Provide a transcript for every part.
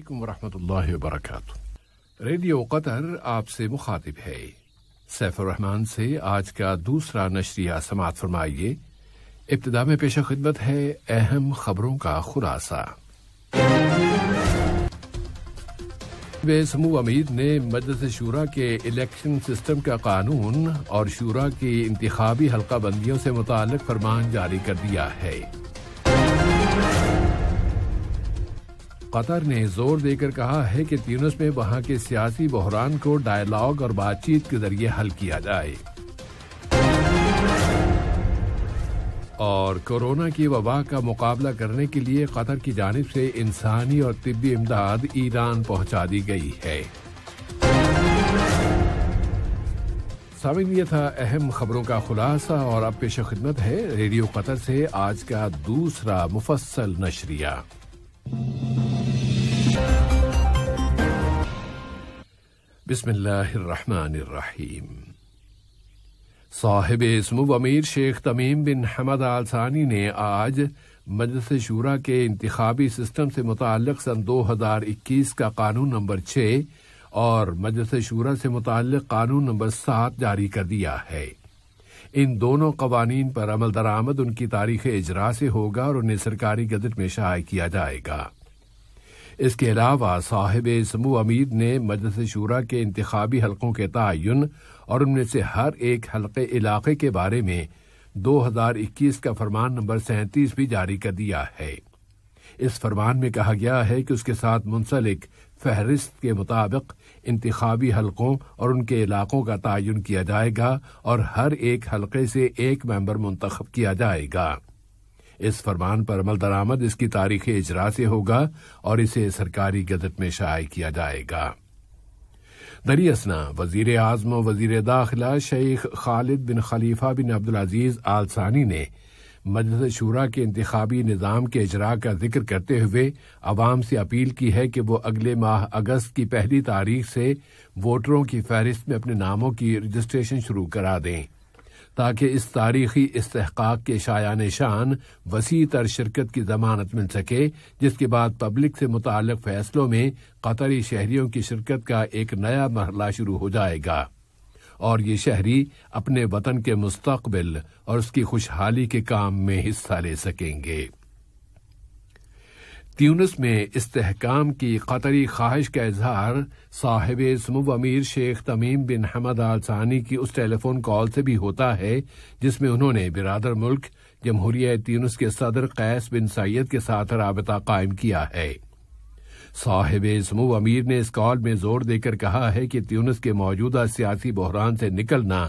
वरहमतुल्लाहि वबरकातु radio Qatar आपसे मुखातिब है सैफुर रहमान से आज का दूसरा नशरिया समात फरमाइए इब्तदा में पेशा खिदमत है अहम खबरों का खुलासा समूह अमीर ने मजलिस शूरा के इलेक्शन सिस्टम का कानून और शूरा की इंतबी हल्का बंदियों से मुतल फरमान जारी कर दिया है कतर ने जोर देकर कहा है कि त्यूनस में वहां के सियासी बहरान को डायलॉग और बातचीत के जरिए हल किया जाए और कोरोना की वबा का मुकाबला करने के लिए कतर की जानब से इंसानी और तिब्बी इमदाद ईरान पहुंचा दी गई है सामिन ये था अहम खबरों का खुलासा और अब पेश खिदमत है रेडियो कतर से आज का दूसरा मुफसल नशरिया बिस्मिल्लाहिर्रहमानिर्रहीम साहिब इसम अमीर शेख तमीम बिन हमद आलसानी ने आज मजलिस शूरा के इंतबी सिस्टम से मुतल सन 2021 का कानून नंबर छः और मजलिस शूरा से मुतल कानून नंबर सात जारी कर दिया है इन दोनों कवानीन पर अमल दरामद उनकी तारीख इजरा से होगा और उन्हें सरकारी गजट में शाये किया जाएगा इसके अलावा साहिब समूह अमीर ने मजलस शूरा के इंतबी हलकों के तयन और उनमें से हर एक हल्के इलाके के बारे में 2021 का फरमान नंबर सैंतीस भी जारी कर दिया है इस फरमान में कहा गया है कि उसके साथ मुंसलिक फहरिस्त के मुताबिक इंतबी हलकों और उनके इलाकों का तयन किया जाएगा और हर एक हल्के से एक मेंबर मुंतखब किया जाएगा इस फरमान पर अमल दरामद इसकी तारीख इजरा से होगा और इसे सरकारी गजट में शाये किया जाएगा दरियसना वजीर आजम वजीर दाखिला शेख खालिद बिन खलीफा बिन अब्दुल अजीज आलसानी ने मजलिस शूरा के इंतबी निज़ाम के अजरा का जिक्र करते हुए अवाम से अपील की है कि वह अगले माह अगस्त की पहली तारीख से वोटरों की फहरिस्त में अपने नामों की रजिस्ट्रेशन शुरू करा दें ताकि इस तारीखी इसहकाक के शायान शान वसी तर शिरकत की जमानत मिल सके जिसके बाद पब्लिक से मुतल फैसलों में कतरी शहरियों की शिरकत का एक नया मरहला शुरू हो जाएगा और ये शहरी अपने वतन के मुस्तबिल और उसकी खुशहाली के काम में हिस्सा ले सकेंगे त्यूनस में इसकाम की ख़तरी ख्वाहिश का इजहार साहिब समूब अमीर शेख तमीम बिन हमद आल सानी की उस टेलीफोन कॉल से भी होता है जिसमें उन्होंने बिरादर मुल्क जमहूरिया त्यूनस के सदर कैस बिन सैयद के साथ रबता कायम किया है साहिब समूह अमीर ने इस कॉल में जोर देकर कहा है कि त्यूनस के मौजूदा सियासी बहरान से निकलना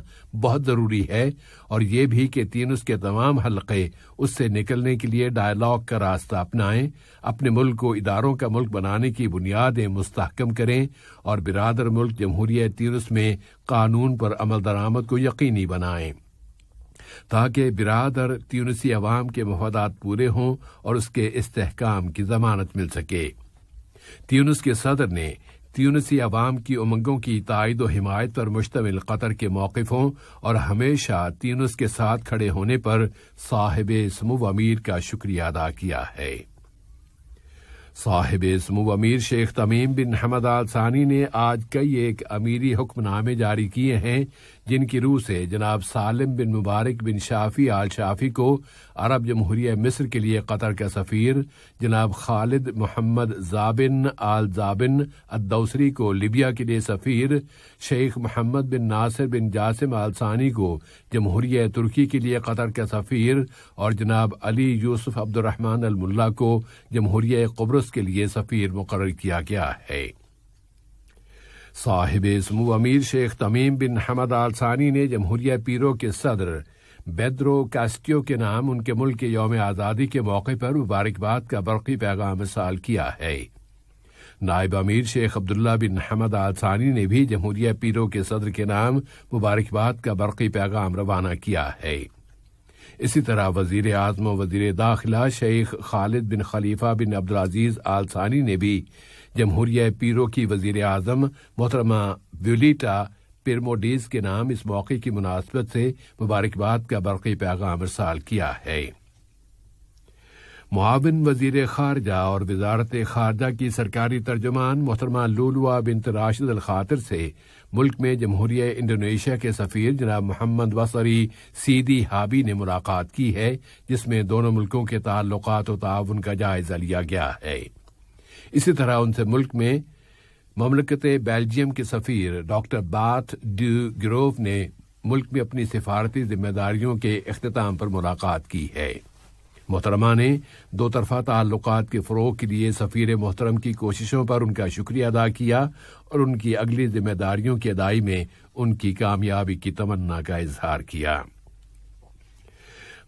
बहुत जरूरी है और ये भी कि त्यूनस के तमाम हलके उससे निकलने के लिए डायलॉग का रास्ता अपनाएं अपने मुल्क को इदारों का मुल्क बनाने की बुनियादें मुस्तकम करें और बिरादर मुल्क जमहूरिया त्यूनस में कानून पर अमल दरामद को यकीनी बनाएं ताकि बिरादर त्यूनसी अवाम के मफादात पूरे हों और उसके इस्तेकाम की जमानत मिल सके त्यूनस के सदर ने त्यूनसी अवाम की उमंगों की तायद व हिमायत पर मुश्तमिल कतर के मौकफों और हमेशा त्यूनस के साथ खड़े होने पर साहिब समूह अमीर का शुक्रिया अदा किया है साहिब इसमो अमीर शेख तमीम बिन हमद आल सानी ने आज कई एक अमीरी हुक्मनामे जारी किए हैं जिनकी रूह से जनाब सालिम बिन मुबारक बिन शाफी आल शाफी को अरब जमहूरिया मिस्र के लिए कतर का सफ़ीर जनाब खालिद मोहम्मद जाबिन आल जाबिन अदौसरी को लिबिया के लिए सफ़ीर शेख मोहम्मद बिन नासिर बिन जासिम आल सानी को जमहूरिया तुर्की के लिए कतर का सफ़ीर और जनाब अली यूसुफ अब्दुलरहमान अलमुल्ला को जमहूरिया कब्र उसके लिए सफीर मुकर किया गया है साहिब समू अमीर शेख तमीम बिन हमद आल सानी ने जमहूरिया पीरो के सदर बेद्रो कास्टियो के नाम उनके मुल्क के योम आज़ादी के मौके पर मुबारकबाद का बरकी पैगाम साल किया है नायब अमीर शेख अब्दुल्ला बिन हमद आल सानी ने भी जमहूरिया पीरो के सदर के नाम मुबारकबाद का बरकी पैगाम रवाना किया है इसी तरह वजीर आजम वजीर दाखिला शेख खालिद बिन खलीफा बिन अब्दुलजीज़ आलसानी ने भी जमहूरिया पीरो की वजीर अजम मोहतरमा व्यूलीटा पिरमोडीज के नाम इस मौके की मुनासबत से मुबारकबाद का बरकी पैगाम अरसाल किया है मुआविन वजीर खारजा और वजारत खारजा की सरकारी तर्जुमान मोहतरमा लूलुआ बिन राशिद अल खातर से मुल्क में जमहूरिया इंडोनेशिया के सफीर जनाब मोहम्मद वसरी सीदी हाबी ने मुलाकात की है जिसमें दोनों मुल्कों के ताल्लुक और ताउन का जायजा लिया गया है इसी तरह उनसे मुल्क में ममलकत बेल्जियम के सफीर डॉक्टर बाथ ड्यू ग्रोव ने मुल्क में अपनी सिफारती जिम्मेदारियों के अख्ताम पर मुलाकात की है मोहतरमा ने दो तरफा ताल्लुक के फ़रोग के लिए सफ़ीर मोहतरम की कोशिशों पर उनका शुक्रिया अदा किया और उनकी अगली जिम्मेदारियों की अदाई में उनकी कामयाबी की तमन्ना का इजहार किया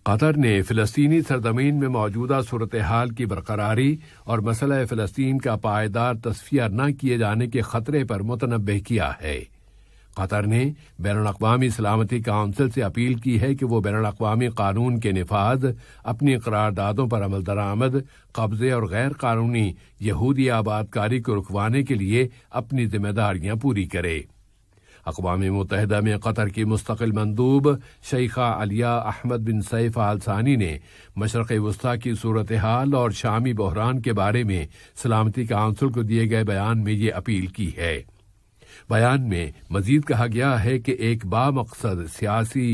कतर ने फ़लस्तनी सरजमीन में मौजूदा सूरत हाल की बरकरारी और मसला फ़लस्तीन का पायदार तस्फिया न किए जाने के ख़तरे पर मुतनबे किया है कतर ने बैन अवी सलामती काउंसिल से अपील की है कि वह बैन अवी कानून के नफाज अपनी करारदादों पर अमल दरामद कब्जे और गैर कानूनी यहूदी आबादकारी को रुकवाने के लिए अपनी जिम्मेदारियां पूरी करे अकवा मुतहदा में कतर की मुस्तकिल मंदूब शैखा अलिया अहमद बिन सैफ आलसानी ने मशरक़ वस्ती की सूरत हाल और शामी बहरान के बारे में सलामती काउंसिल को दिए गए बयान में ये अपील की है बयान में मजीद कहा गया है कि एक बामकसद सियासी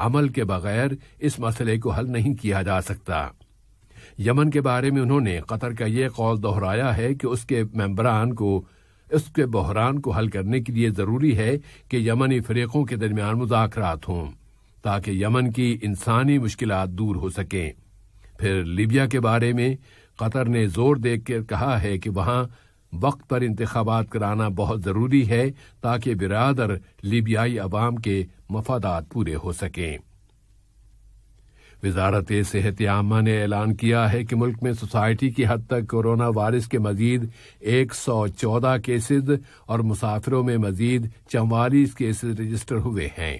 अमल के बगैर इस मसले को हल नहीं किया जा सकता यमन के बारे में उन्होंने कतर का यह कौल दोहराया है कि उसके मेम्बरान को उसके बहरान को हल करने के लिए ज़रूरी है कि यमनी फ़रीक़ों के दरमियान मुजात हों ताकि यमन की इंसानी मुश्किल दूर हो सकें फिर लीबिया के बारे में कतर ने जोर देकर कहा है कि वहां वक्त पर इंतबात कराना बहुत ज़रूरी है ताकि बिरादर लीबियाई अवाम के मफादात पूरे हो सकें वजारत सेहत आमा ने ऐलान किया है कि मुल्क में सोसाइटी की हद तक कोरोना वायरस के मजीद एक सौ चौदह केसेज और मुसाफिरों में मजीद चवालीस केसेज रजिस्टर हुए हैं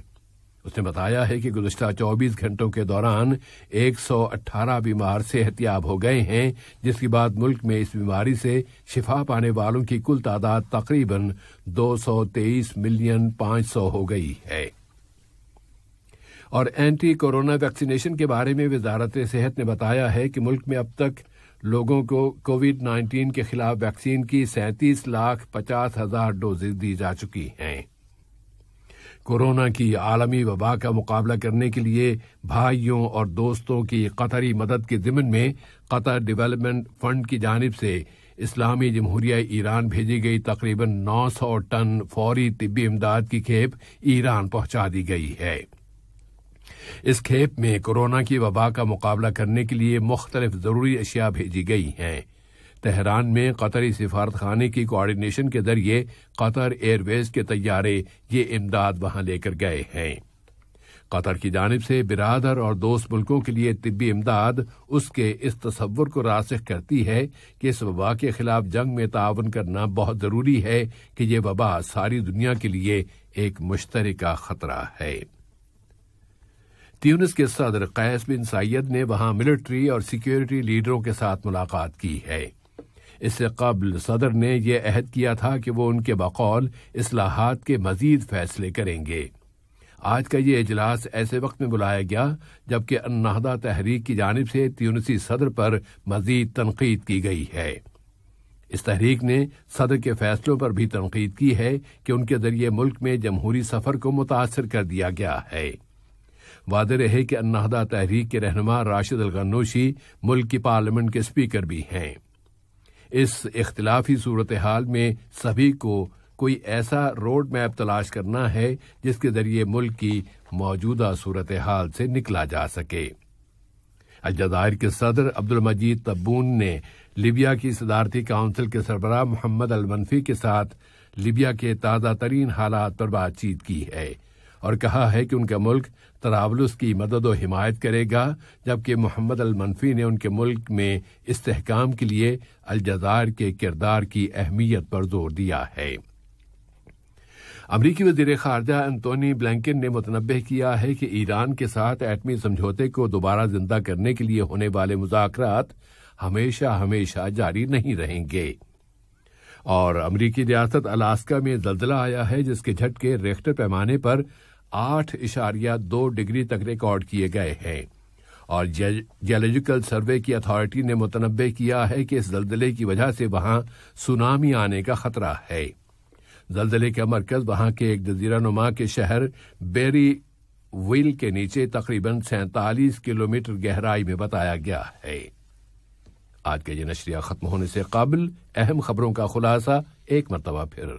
उसने बताया है कि गुजशत 24 घंटों के दौरान 118 बीमार सेहतियाब हो गए हैं जिसके बाद मुल्क में इस बीमारी से शिफा पाने वालों की कुल तादाद तकरीबन 223 मिलियन 500 हो गई है और एंटी कोरोना वैक्सीनेशन के बारे में वजारत सेहत ने बताया है कि मुल्क में अब तक लोगों को कोविड 19 के खिलाफ वैक्सीन की सैंतीस लाख पचास हजार डोजेज दी जा चुकी हैं कोरोना की आलमी वबा का मुकाबला करने के लिए भाइयों और दोस्तों की कतरी मदद के जिमन में कतर डेवलपमेंट फंड की जानब से इस्लामी जमहूरिया ईरान भेजी गई तकरीबन 900 टन फौरी तिबी इमदाद की खेप ईरान पहुंचा दी गई है इस खेप में कोरोना की वबा का मुकाबला करने के लिए मुख्तलिफ जरूरी अशिया भेजी गई हैं तेहरान में कतरी सिफारत खाने की कोऑर्डिनेशन के जरिए कतर एयरवेज के तैयारे ये इमदाद वहां लेकर गए हैं कतर की जानब से बिरादर और दोस्त मुल्कों के लिए तिबी इमदाद उसके इस तस्वुर को रासख करती है कि इस वबा के खिलाफ जंग में ताउन करना बहुत ज़रूरी है कि ये वबा सारी दुनिया के लिए एक मुश्तर खतरा है त्यूनिस के सदर कैस बिन सैयद ने वहां मिलिट्री और सिक्योरिटी लीडरों के साथ मुलाकात की है इससे कबल सदर ने यह अहद किया था कि वो उनके बकौल असलाहत के मजीद फैसले करेंगे आज का ये इजलास ऐसे वक्त में बुलाया गया जबकि अन्नाहदा तहरीक की जानब से त्यूनसी सदर पर मजीद तनकीद की गई है इस तहरीक ने सदर के फैसलों पर भी तनकीद की है कि उनके जरिए मुल्क में जमहूरी सफर को मुतासर कर दिया गया है वाद रहे कि अन्नादा तहरीक के रहनमा राशिद अलगनोशी मुल्क की पार्लियामेंट के स्पीकर भी हैं इस इख्तलाफी सूरत हाल में सभी को कोई ऐसा रोड मैप तलाश करना है जिसके जरिए मुल्क की मौजूदा सूरत हाल से निकला जा सके अजदायर के सदर अब्दुल मजीद तब्बून ने लिबिया की सदारती काउंसिल के सरबराह मोहम्मद अलमनफी के साथ लिबिया के ताज़ा तरीन हालात पर बातचीत की है और कहा है कि उनका मुल्क तरावलुस की मदद और हिमायत करेगा जबकि मोहम्मद अल मनफी ने उनके मुल्क में इस्तेकाम के लिए अलजार के किरदार की अहमियत पर जोर दिया है अमरीकी वजीर खारजा एंतोनी ब्लैंकिन ने मुतनबे किया है कि ईरान के साथ एटमी समझौते को दोबारा जिंदा करने के लिए होने वाले मुजाकर हमेशा हमेशा जारी नहीं रहेंगे और अमरीकी रियासत अलास्का में जल्जला आया है जिसके झटके रेक्टर पैमाने पर आठ इशारिया दो डिग्री तक रिकॉर्ड किए गए हैं और जियोलॉजिकल सर्वे की अथॉरिटी ने मुतनबे किया है कि इस जल्दले की वजह से वहां सुनामी आने का खतरा है जल्दले का मरकज वहां के एक जजीरा नुमा के शहर बेरी व्हील के नीचे तकरीबन सैंतालीस किलोमीटर गहराई में बताया गया है आज के ये नशरिया खत्म होने से काबिल अहम खबरों का खुलासा एक मरतबा फिर